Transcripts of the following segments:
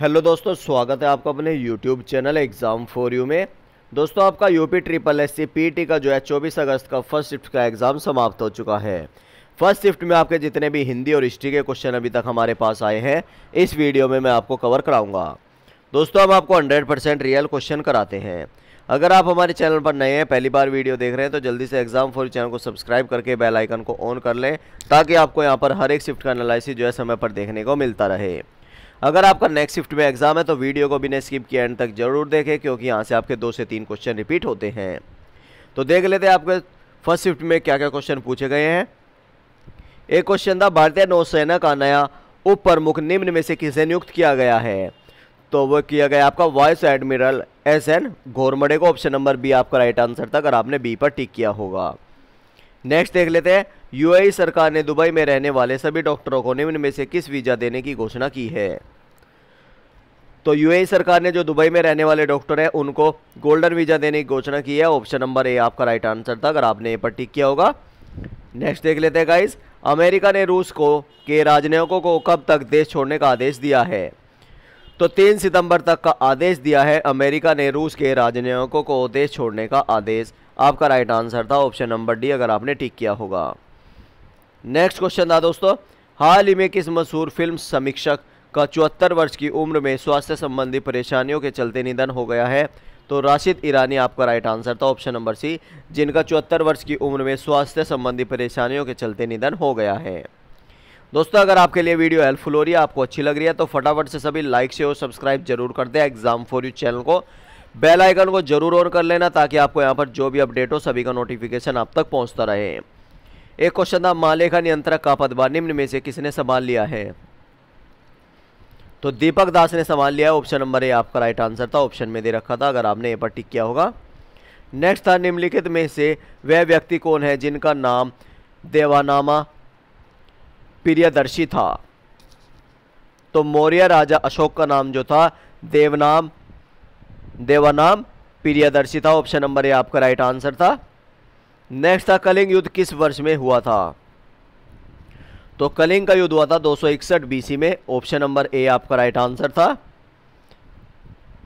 hello दोस्तों स्वागत है आपका अपने YouTube channel exam for you में दोस्तों आपका UP triple S C P T का जो है 24 अगस्त का फर्स्ट शिफ्ट का एग्ज़ाम समाप्त हो चुका है फर्स्ट शिफ्ट में आपके जितने भी हिंदी और हिस्ट्री के क्वेश्चन अभी तक हमारे पास आए हैं इस वीडियो में मैं आपको कवर कराऊंगा दोस्तों हम आपको हंड्रेड परसेंट रियल क्वेश्चन कराते हैं अगर आप हमारे चैनल पर नए हैं पहली बार वीडियो देख रहे हैं तो जल्दी से एग्जाम फॉर चैनल को सब्सक्राइब करके बेल आइकन को ऑन कर लें ताकि आपको यहाँ पर हर एक शिफ्ट का एनालिसिस जो है समय पर देखने को मिलता रहे अगर आपका नेक्स्ट शिफ्ट में एग्जाम है तो वीडियो को बिना स्किप किए एंड तक जरूर देखें क्योंकि यहाँ से आपके दो से तीन क्वेश्चन रिपीट होते हैं तो देख लेते हैं आपके फर्स्ट शिफ्ट में क्या क्या क्वेश्चन पूछे गए हैं एक क्वेश्चन था भारतीय नौसेना का नया उप प्रमुख निम्न में से किसे नियुक्त किया गया है तो वो किया गया आपका vice admiral S N Ghormade को ऑप्शन नंबर बी आपका राइट आंसर था अगर आपने बी पर टिक किया होगा नेक्स्ट देख लेते हैं यूएई सरकार ने दुबई में रहने वाले सभी डॉक्टरों को निम्न में से किस वीज़ा देने की घोषणा की है तो यूएई सरकार ने जो दुबई में रहने वाले डॉक्टर हैं उनको गोल्डन वीज़ा देने की घोषणा की है ऑप्शन नंबर ए आपका राइट आंसर था अगर आपने ये पर टिक किया होगा नेक्स्ट देख लेते हैं गाइस अमेरिका ने रूस को के राजनयिकों को कब तक देश छोड़ने का आदेश दिया है तो तीन सितंबर तक का आदेश दिया है अमेरिका ने रूस के राजनयिकों को देश छोड़ने का आदेश आपका राइट आंसर था ऑप्शन नंबर डी अगर आपने टिक किया होगा नेक्स्ट क्वेश्चन था दोस्तों हाल ही में किस मशहूर फिल्म समीक्षक का चौहत्तर वर्ष की उम्र में स्वास्थ्य संबंधी परेशानियों के चलते निधन हो गया है तो राशिद ईरानी आपका राइट आंसर था ऑप्शन नंबर सी जिनका चौहत्तर वर्ष की उम्र में स्वास्थ्य संबंधी परेशानियों के चलते निधन हो गया है दोस्तों अगर आपके लिए वीडियो हेल्पफुल हो रही है आपको अच्छी लग रही है तो फटाफट से सभी लाइक से और सब्सक्राइब जरूर कर दें एग्जाम फॉर यू चैनल को बेल आइकन को जरूर ऑन कर लेना ताकि आपको यहाँ पर जो भी अपडेट हो सभी का नोटिफिकेशन आप तक पहुँचता रहे एक क्वेश्चन था मालेखा नियंत्रक का पदभार निम्न में से किसने संभाल लिया है तो दीपक दास ने संभाल लिया ऑप्शन नंबर ए आपका राइट आंसर था ऑप्शन में दे रखा था अगर आपने ये पर टिक किया होगा नेक्स्ट था निम्नलिखित में से वह व्यक्ति कौन है जिनका नाम देवानामा प्रियदर्शी था तो मौर्य राजा अशोक का नाम जो था देवनाम देवानाम प्रियदर्शी था ऑप्शन नंबर ए आपका राइट आंसर था नेक्स्ट था कलिंग युद्ध किस वर्ष में हुआ था तो कलिंग का युद्ध हुआ था 261 बीसी में ऑप्शन नंबर ए आपका राइट आंसर था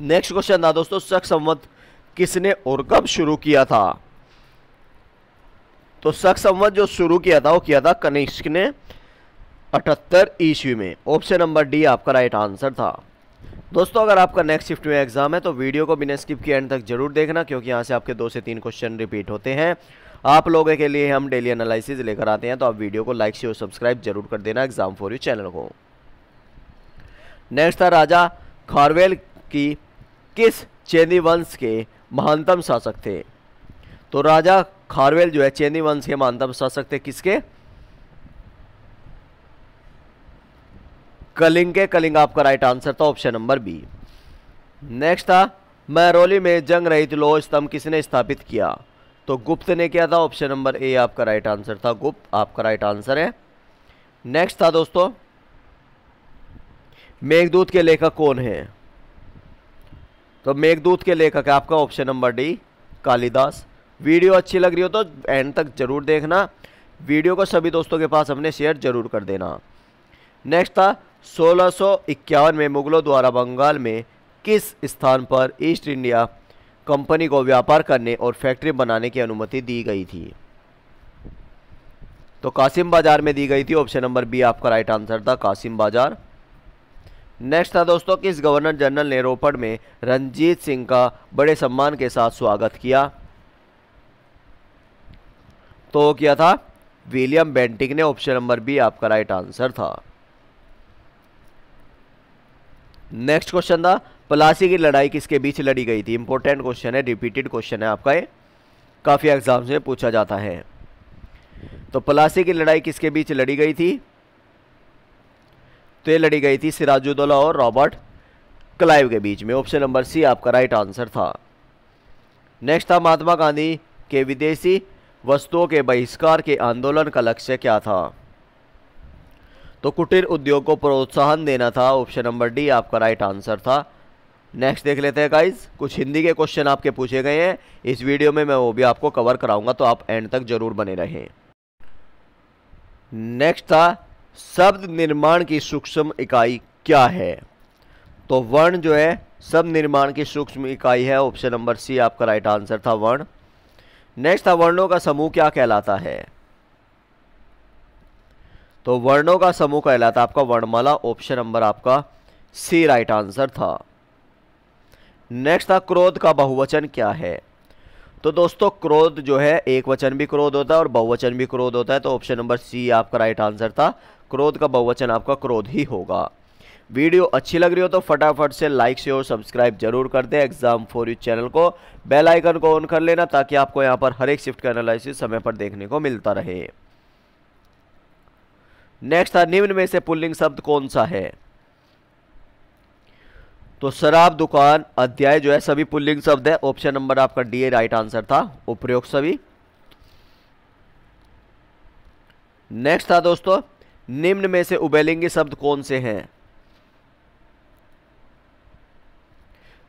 नेक्स्ट क्वेश्चन था दोस्तों शक संवत किसने और कब शुरू किया था तो शक संवत जो शुरू किया था वो किया था कनिष्क ने अठहत्तर ईस्वी में ऑप्शन नंबर डी आपका राइट आंसर था दोस्तों अगर आपका नेक्स्ट शिफ्ट में एग्जाम है तो वीडियो को बिना स्किप किए एंड तक जरूर देखना क्योंकि यहाँ से आपके दो से तीन क्वेश्चन रिपीट होते हैं आप लोगों के लिए हम डेली एनालिसिस लेकर आते हैं तो आप वीडियो को लाइक शेयर सब्सक्राइब जरूर कर देना एग्जाम फॉर यू चैनल को नेक्स्ट था राजा खारवेल की किस चेंदी वंश के महानतम शासक थे तो राजा खारवेल जो है चेनी वंश के महानतम शासक थे किसके कलिंग के कलिंग आपका राइट आंसर था ऑप्शन नंबर बी नेक्स्ट था मैरोली में जंग रहित लोह स्तंभ किसने स्थापित किया तो गुप्त ने क्या था ऑप्शन नंबर ए आपका राइट आंसर था गुप्त आपका राइट आंसर है नेक्स्ट था दोस्तों मेघदूत के लेखक कौन है तो मेघदूत के लेखक है आपका option number D Kalidas video अच्छी लग रही हो तो एंड तक जरूर देखना वीडियो को सभी दोस्तों के पास हमने शेयर जरूर कर देना नेक्स्ट था सोलह में मुगलों द्वारा बंगाल में किस स्थान पर ईस्ट इंडिया कंपनी को व्यापार करने और फैक्ट्री बनाने की अनुमति दी गई थी तो कासिम बाजार में दी गई थी ऑप्शन नंबर बी आपका राइट आंसर था कासिम बाजार नेक्स्ट था दोस्तों किस गवर्नर जनरल ने रोपड़ में रंजीत सिंह का बड़े सम्मान के साथ स्वागत किया तो किया था विलियम बेंटिक ने ऑप्शन नंबर बी आपका राइट आंसर था नेक्स्ट क्वेश्चन था प्लासी की लड़ाई किसके बीच लड़ी गई थी इंपॉर्टेंट क्वेश्चन है रिपीटेड क्वेश्चन है आपका ये काफ़ी एग्जाम्स में पूछा जाता है तो प्लासी की लड़ाई किसके बीच लड़ी गई थी तो ये लड़ी गई थी सिराजुद्दौला और रॉबर्ट क्लाइव के बीच में ऑप्शन नंबर सी आपका राइट आंसर था नेक्स्ट था महात्मा गांधी के विदेशी वस्तुओं के बहिष्कार के आंदोलन का लक्ष्य क्या था तो कुटीर उद्योग को प्रोत्साहन देना था ऑप्शन नंबर डी आपका राइट आंसर था नेक्स्ट देख लेते हैं गाइज कुछ हिंदी के क्वेश्चन आपके पूछे गए हैं इस वीडियो में मैं वो भी आपको कवर कराऊंगा तो आप एंड तक जरूर बने रहें नेक्स्ट था शब्द निर्माण की सूक्ष्म इकाई क्या है तो वर्ण जो है शब्द निर्माण की सूक्ष्म इकाई है ऑप्शन नंबर सी आपका राइट आंसर था वर्ण नेक्स्ट था वर्णों का समूह क्या कहलाता है तो वर्णों का समूह कहलाता आपका वर्णमाला ऑप्शन नंबर आपका सी राइट आंसर था नेक्स्ट था क्रोध का बहुवचन क्या है तो दोस्तों क्रोध जो है एक वचन भी क्रोध होता है और बहुवचन भी क्रोध होता है तो ऑप्शन नंबर सी आपका राइट आंसर था क्रोध का बहुवचन आपका क्रोध ही होगा वीडियो अच्छी लग रही हो तो फटाफट से लाइक शेयर और सब्सक्राइब जरूर कर दें एग्जाम फॉर यू चैनल को बेल आइकन को ऑन कर लेना ताकि आपको यहां पर हर एक शिफ्ट का एनालिसिस समय पर देखने को मिलता रहे नेक्स्ट था निम्न में से पुल्लिंग शब्द कौन सा है तो शराब दुकान अध्याय जो है सभी पुल्लिंग शब्द है ऑप्शन नंबर आपका डी ए राइट आंसर था उपयोग सभी नेक्स्ट था दोस्तों निम्न में से उबेलिंगी शब्द कौन से हैं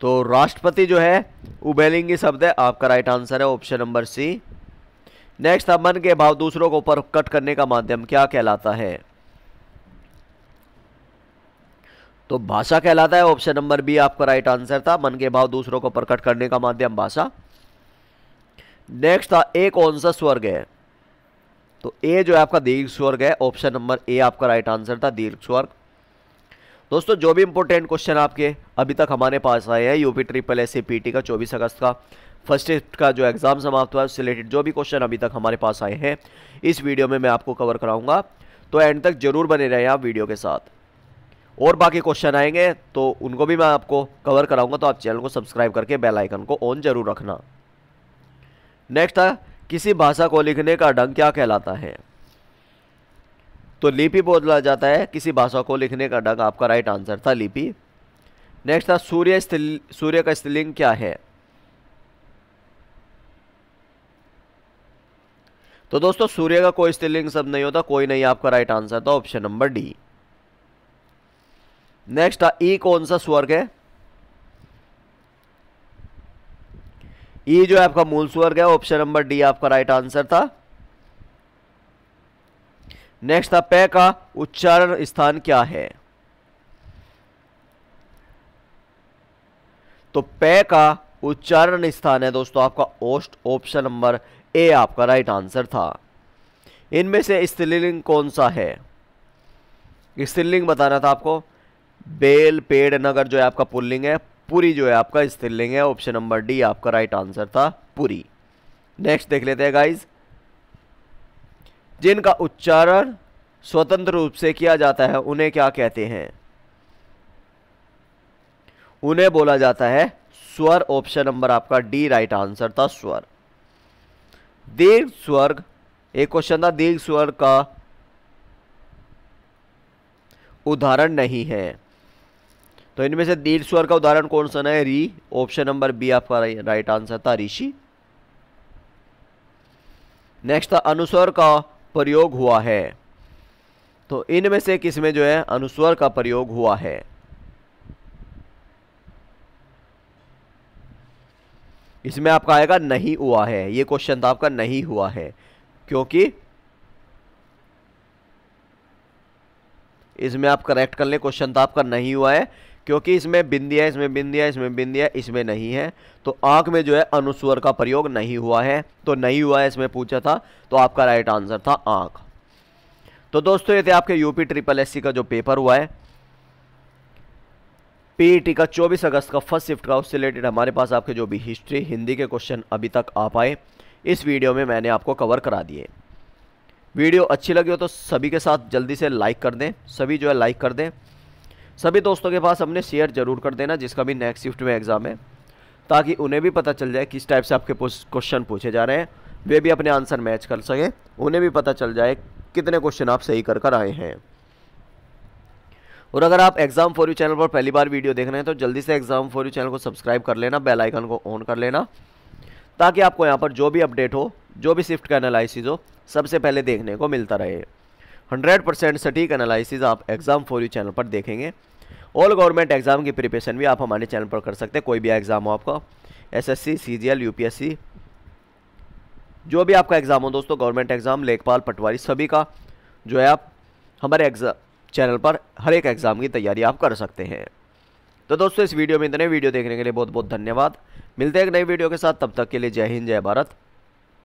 तो राष्ट्रपति जो है उबेलिंगी शब्द है आपका राइट आंसर है ऑप्शन नंबर सी नेक्स्ट था मन के भाव दूसरों को ऊपर प्रकट करने का माध्यम क्या कहलाता है तो भाषा कहलाता है ऑप्शन नंबर बी आपका राइट आंसर था मन के भाव दूसरों को प्रकट करने का माध्यम भाषा नेक्स्ट था ए कौन सा स्वर्ग है तो ए जो है आपका दीर्घ स्वर्ग है ऑप्शन नंबर ए आपका राइट आंसर था दीर्घ स्वर्ग दोस्तों जो भी इंपॉर्टेंट क्वेश्चन आपके अभी तक हमारे पास आए हैं यूपी ट्रिपल एस सी का चौबीस अगस्त का फर्स्ट का जो एग्ज़ाम समाप्त हुआ है उससे रिलेटेड जो भी क्वेश्चन अभी तक हमारे पास आए हैं इस वीडियो में मैं आपको कवर कराऊंगा तो एंड तक जरूर बने रहें आप वीडियो के साथ और बाकी क्वेश्चन आएंगे तो उनको भी मैं आपको कवर कराऊंगा तो आप चैनल को सब्सक्राइब करके बेल आइकन को ऑन जरूर रखना नेक्स्ट है किसी भाषा को लिखने का ढंग क्या कहलाता है तो लिपि बोला जाता है किसी भाषा को लिखने का ढंग आपका राइट आंसर था लिपि नेक्स्ट था सूर्य सूर्य का स्थिलिंग क्या है तो दोस्तों सूर्य का कोई स्थिलिंग सब नहीं होता कोई नहीं आपका राइट आंसर था option number D next E e कौन सा स्वर्ग है ई e जो है आपका मूल स्वर्ग है ऑप्शन नंबर डी आपका राइट आंसर था नेक्स्ट था पे का उच्चारण स्थान क्या है तो पे का उच्चारण स्थान है दोस्तों आपका ओस्ट ऑप्शन नंबर ए आपका राइट आंसर था इनमें से स्त्रीलिंग कौन सा है स्त्रीलिंग बताना था आपको बेल पेड़ नगर जो है आपका पुल्लिंग है पूरी जो है आपका स्त्रीलिंग है ऑप्शन नंबर डी आपका राइट आंसर था पुरी नेक्स्ट देख लेते हैं गाइज जिनका उच्चारण स्वतंत्र रूप से किया जाता है उन्हें क्या कहते हैं उन्हें बोला जाता है स्वर ऑप्शन नंबर आपका डी राइट आंसर था स्वर दीर्घ स्वर्ग एक क्वेश्चन था दीर्घ स्वर्ग का उदाहरण नहीं है तो इनमें से दीर्घ स्वर का उदाहरण कौन सा है री ऑप्शन नंबर बी आपका राइट आंसर था ऋषि नेक्स्ट था अनुस्वर का प्रयोग हुआ है तो इनमें से किसमें जो है अनुस्वर का प्रयोग हुआ है इसमें आपका आएगा नहीं हुआ है ये क्वेश्चन था तो आपका नहीं हुआ है क्योंकि इसमें आप करेक्ट कर ले क्वेश्चन था आपका नहीं हुआ है क्योंकि इसमें बिंदिया इसमें बिंदिया इसमें बिंदिया इसमें नहीं है तो आंख में जो है अनुस्वर का प्रयोग नहीं हुआ है तो नहीं हुआ है इसमें पूछा था तो आपका राइट आंसर था आंख तो दोस्तों ये थे आपके यूपी ट्रिपल एस का जो पेपर हुआ है पीईटी e का 24 अगस्त का फर्स्ट शिफ्ट का उससे रिलेटेड हमारे पास आपके जो भी हिस्ट्री हिंदी के क्वेश्चन अभी तक आ पाए इस वीडियो में मैंने आपको कवर करा दिए वीडियो अच्छी लगी हो तो सभी के साथ जल्दी से लाइक कर दें सभी जो है लाइक कर दें सभी दोस्तों के पास हमने शेयर जरूर कर देना जिसका भी नेक्स्ट शिफ्ट में एग्ज़ाम है ताकि उन्हें भी पता चल जाए किस टाइप से आपके क्वेश्चन पूछे जा रहे हैं वे भी अपने आंसर मैच कर सकें उन्हें भी पता चल जाए कितने क्वेश्चन आप सही कर कर आए हैं और अगर आप एग्जाम फॉर यू चैनल पर पहली बार वीडियो देख रहे हैं तो जल्दी से एग्जाम फॉर यू चैनल को सब्सक्राइब कर लेना बेल आइकन को ऑन कर लेना ताकि आपको यहाँ पर जो भी अपडेट हो जो भी शिफ्ट का एनालिसिस हो सबसे पहले देखने को मिलता रहे हंड्रेड परसेंट सटीक एनालिसिस आप एग्ज़ाम फॉर यू चैनल पर देखेंगे ऑल गवर्नमेंट एग्ज़ाम की प्रिपरेशन भी आप हमारे चैनल पर कर सकते हैं कोई भी एग्ज़ाम हो आपका एसएससी, सीजीएल, यूपीएससी जो भी आपका एग्ज़ाम हो दोस्तों गवर्नमेंट एग्ज़ाम लेखपाल पटवारी सभी का जो है आप हमारे एग्ज़ाम चैनल पर हर एक एग्ज़ाम की तैयारी आप कर सकते हैं तो दोस्तों इस वीडियो में इतने वीडियो देखने के लिए बहुत बहुत धन्यवाद मिलते हैं एक नई वीडियो के साथ तब तक के लिए जय हिंद जय भारत